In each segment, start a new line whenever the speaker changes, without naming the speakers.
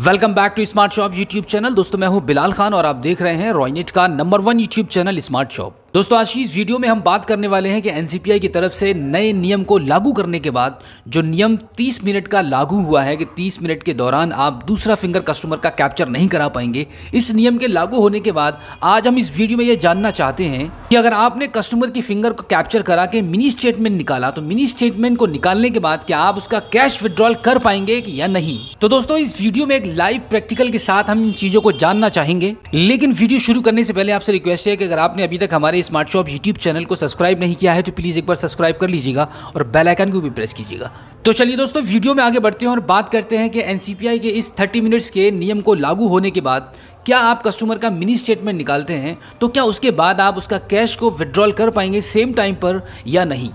welcome back to smart shop YouTube channel दोस्तों मैं हूं बिलाल खान और आप देख रहे हैं रॉयनेट का number one YouTube channel smart shop दोस्तों आज की इस वीडियो में हम बात करने वाले हैं कि एनसीपीआई की तरफ से नए नियम को लागू करने के बाद जो नियम 30 मिनट का लागू हुआ है कि 30 मिनट के दौरान आप दूसरा फिंगर कस्टमर का कैप्चर नहीं करा पाएंगे इस नियम के लागू होने के बाद आज हम इस वीडियो में यह जानना चाहते हैं कि अगर आपने कस्टमर की फिंगर को कैप्चर करा के मिनी स्टेटमेंट निकाला तो मिनी स्टेटमेंट को निकालने के बाद क्या आप उसका कैश विद्रॉल कर पाएंगे या नहीं तो दोस्तों इस वीडियो में एक लाइव प्रैक्टिकल के साथ हम इन चीजों को जानना चाहेंगे लेकिन वीडियो शुरू करने से पहले आपसे रिक्वेस्ट है कि अगर आपने अभी तक हमारे हमारी स्मार्ट शॉप यूट्यूब चैनल को सब्सक्राइब नहीं किया है तो प्लीज़ एक बार सब्सक्राइब कर लीजिएगा और बेल आइकन को भी प्रेस कीजिएगा तो चलिए दोस्तों वीडियो में आगे बढ़ते हैं और बात करते हैं कि एन के इस थर्टी मिनट्स के नियम को लागू होने के बाद क्या आप कस्टमर का मिनी स्टेटमेंट निकालते हैं तो क्या उसके बाद आप उसका कैश को विड्रॉल कर पाएंगे सेम टाइम पर या नहीं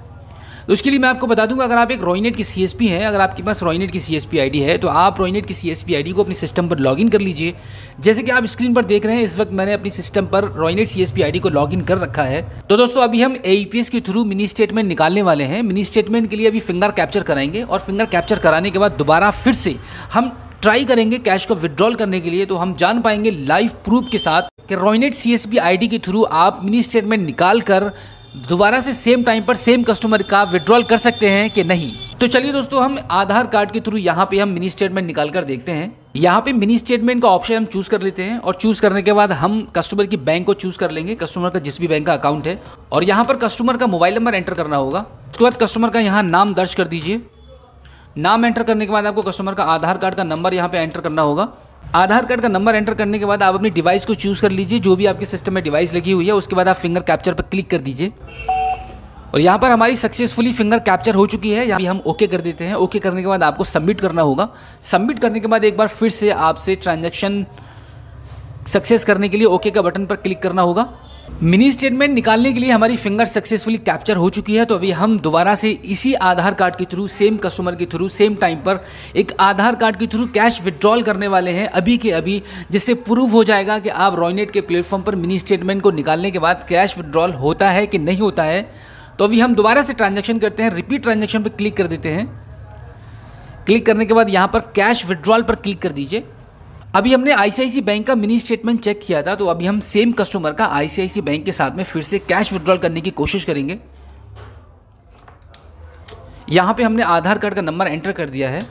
तो उसके लिए मैं आपको बता दूंगा अगर आप एक रोइनेट की सी एस पी हैं अगर आपके पास रोइनेट की C S P I D है तो आप रोइनेट की C S P I D को अपने सिस्टम पर लॉग इन कर लीजिए जैसे कि आप स्क्रीन पर देख रहे हैं इस वक्त मैंने अपनी सिस्टम पर Roinet C S P I D को लॉग इन कर रखा है तो दोस्तों अभी हम ए पी एस के थ्रू मिनी स्टेटमेंट निकालने वाले हैं मिनी स्टेटमेंट के लिए अभी फिंगर कैप्चर कराएंगे और फिंगर कैप्चर कराने के बाद दोबारा फिर से हम ट्राई करेंगे कैश को विड्रॉल करने के लिए तो हम जान पाएंगे लाइव प्रूफ के साथ कि Roinet C S P I D के थ्रू आप मिनी स्टेटमेंट निकाल कर दोबारा से सेम टाइम पर सेम कस्टमर का विड्रॉल कर सकते हैं कि नहीं तो चलिए दोस्तों हम आधार कार्ड के थ्रू यहाँ पे हम मिनी स्टेटमेंट निकाल कर देखते हैं यहाँ पे मिनी स्टेटमेंट का ऑप्शन हम चूज कर लेते हैं और चूज करने के बाद हम कस्टमर की बैंक को चूज कर लेंगे कस्टमर का जिस भी बैंक का अकाउंट है और यहाँ पर कस्टमर का मोबाइल नंबर एंटर करना होगा उसके बाद कस्टमर का यहाँ नाम दर्ज कर दीजिए नाम एंटर करने के बाद आपको कस्टमर का आधार कार्ड का नंबर यहाँ पे एंटर करना होगा आधार कार्ड का नंबर एंटर करने के बाद आप अपनी डिवाइस को चूज़ कर लीजिए जो भी आपके सिस्टम में डिवाइस लगी हुई है उसके बाद आप फिंगर कैप्चर पर क्लिक कर दीजिए और यहाँ पर हमारी सक्सेसफुली फिंगर कैप्चर हो चुकी है यहाँ हम ओके कर देते हैं ओके करने के बाद आपको सबमिट करना होगा सबमिट करने के बाद एक बार फिर से आपसे ट्रांजेक्शन सक्सेस करने के लिए ओके का बटन पर क्लिक करना होगा मिनी स्टेटमेंट निकालने के लिए हमारी फिंगर सक्सेसफुली कैप्चर हो चुकी है तो अभी हम दोबारा से इसी आधार कार्ड के थ्रू सेम कस्टमर के थ्रू सेम टाइम पर एक आधार कार्ड के थ्रू कैश विड्रॉल करने वाले हैं अभी के अभी जिससे प्रूव हो जाएगा कि आप रॉयनेट के प्लेटफॉर्म पर मिनी स्टेटमेंट को निकालने के बाद कैश विड्रॉल होता है कि नहीं होता है तो अभी हम दोबारा से ट्रांजेक्शन करते हैं रिपीट ट्रांजेक्शन पर क्लिक कर देते हैं क्लिक करने के बाद यहाँ पर कैश विड्रॉल पर क्लिक कर दीजिए अभी हमने आईसीआईसी बैंक का मिनी स्टेटमेंट चेक किया था तो अभी हम सेम कस्टमर का आईसीआईसी बैंक के साथ में फिर से कैश विड्रॉल करने की कोशिश करेंगे यहाँ पे हमने आधार कार्ड का नंबर एंटर कर दिया है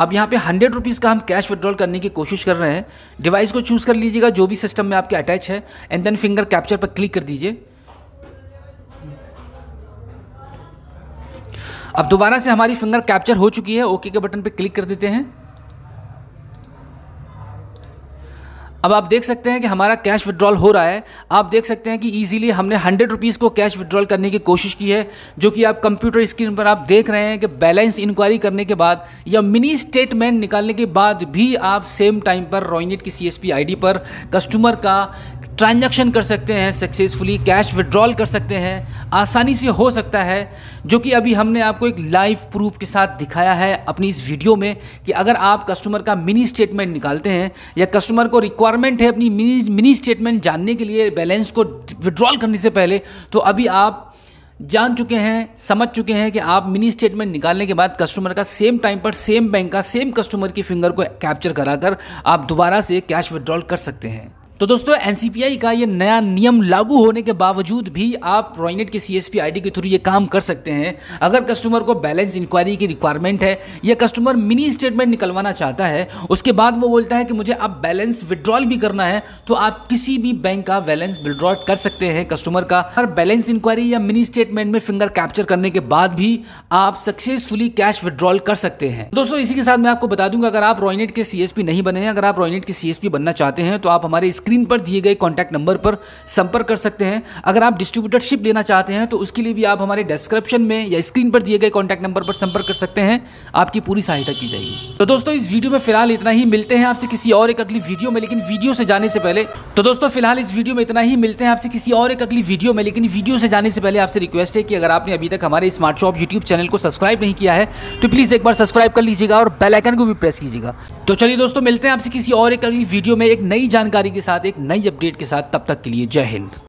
अब यहाँ पे हंड्रेड रुपीज़ का हम कैश विड्रॉल करने की कोशिश कर रहे हैं डिवाइस को चूज़ कर लीजिएगा जो भी सिस्टम में आपके अटैच है एंड देन फिंगर कैप्चर पर क्लिक कर दीजिए अब दोबारा से हमारी फिंगर कैप्चर हो चुकी है ओके के बटन पर क्लिक कर देते हैं अब आप देख सकते हैं कि हमारा कैश विड्रॉल हो रहा है आप देख सकते हैं कि ईजिली हमने हंड्रेड रुपीज़ को कैश विड्रॉल करने की कोशिश की है जो कि आप कंप्यूटर स्क्रीन पर आप देख रहे हैं कि बैलेंस इंक्वायरी करने के बाद या मिनी स्टेटमेंट निकालने के बाद भी आप सेम टाइम पर रोइनेट की सी एस पर कस्टमर का ट्रांजैक्शन कर सकते हैं सक्सेसफुली कैश विड्रॉल कर सकते हैं आसानी से हो सकता है जो कि अभी हमने आपको एक लाइव प्रूफ के साथ दिखाया है अपनी इस वीडियो में कि अगर आप कस्टमर का मिनी स्टेटमेंट निकालते हैं या कस्टमर को रिक्वायरमेंट है अपनी मिनी मिनी स्टेटमेंट जानने के लिए बैलेंस को विड्रॉल करने से पहले तो अभी आप जान चुके हैं समझ चुके हैं कि आप मिनी स्टेटमेंट निकालने के बाद कस्टमर का सेम टाइम पर सेम बैंक का सेम कस्टमर की फिंगर को कैप्चर कराकर आप दोबारा से कैश विड्रॉल कर सकते हैं तो दोस्तों एनसीपीआई का ये नया नियम लागू होने के बावजूद भी आप प्रोइनेट के सी एस के थ्रू ये काम कर सकते हैं अगर कस्टमर को बैलेंस इंक्वायरी की रिक्वायरमेंट है या कस्टमर मिनी स्टेटमेंट निकलवाना चाहता है उसके बाद वो बोलता है कि मुझे अब बैलेंस विड्रॉल भी करना है तो आप किसी भी बैंक का बैलेंस विड्रॉ कर सकते हैं कस्टमर का हर बैलेंस इंक्वायरी या मिनी स्टेटमेंट में फिंगर कैप्चर करने के बाद भी आप सक्सेसफुली कैश विड्रॉल कर सकते हैं दोस्तों इसी के साथ मैं आपको बता दूंगा अगर आप रोइनेट के सी नहीं बने हैं अगर आप रोइनेट के सी बनना चाहते हैं तो आप हमारे स्क्रीन स्क्रीन पर दिए गए कॉन्टैक्ट नंबर पर संपर्क कर सकते हैं अगर आप डिस्ट्रीब्यूटरशिप लेना चाहते हैं तो उसके लिए भी आप हमारे डिस्क्रिप्शन में या स्क्रीन पर दिए गए कॉन्टैक्ट नंबर पर संपर्क कर सकते हैं आपकी पूरी सहायता की जाएगी तो दोस्तों इस वीडियो में फिलहाल इतना ही मिलते हैं आपसे किसी और एक अगली वीडियो में लेकिन वीडियो से जाने से पहले तो दोस्तों फिलहाल इस वीडियो में इतना ही मिलते हैं आपसे किसी और एक अगली वीडियो में लेकिन वीडियो से जाने से पहले आपसे रिक्वेस्ट है कि अगर आपने अभी तक हमारे स्मार्ट शॉप यूट्यूब चैनल को सब्सक्राइब नहीं किया है तो प्लीज़ एक बार सब्सक्राइब कर लीजिएगा और बेलाइकन को भी प्रेस कीजिएगा तो चलिए दोस्तों मिलते हैं आपसे किसी और एक अगली वीडियो में एक नई जानकारी के साथ एक नई अपडेट के साथ तब तक के लिए जय हिंद